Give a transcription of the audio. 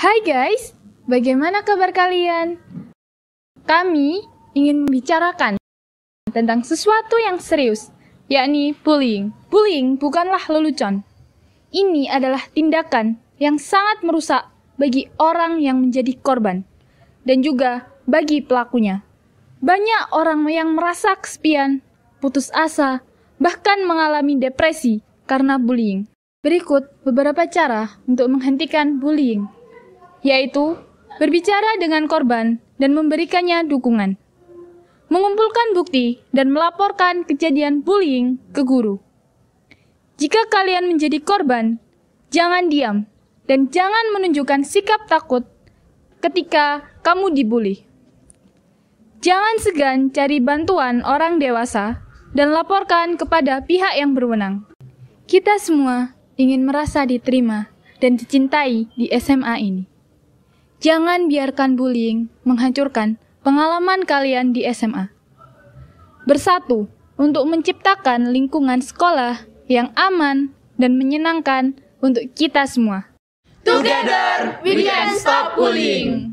Hai guys, bagaimana kabar kalian? Kami ingin membicarakan tentang sesuatu yang serius, yakni bullying. Bullying bukanlah lelucon. Ini adalah tindakan yang sangat merusak bagi orang yang menjadi korban dan juga bagi pelakunya. Banyak orang yang merasa kesepian, putus asa, bahkan mengalami depresi karena bullying. Berikut beberapa cara untuk menghentikan bullying yaitu berbicara dengan korban dan memberikannya dukungan, mengumpulkan bukti dan melaporkan kejadian bullying ke guru. Jika kalian menjadi korban, jangan diam dan jangan menunjukkan sikap takut ketika kamu dibully. Jangan segan cari bantuan orang dewasa dan laporkan kepada pihak yang berwenang. Kita semua ingin merasa diterima dan dicintai di SMA ini. Jangan biarkan bullying menghancurkan pengalaman kalian di SMA. Bersatu untuk menciptakan lingkungan sekolah yang aman dan menyenangkan untuk kita semua. Together, we can stop bullying.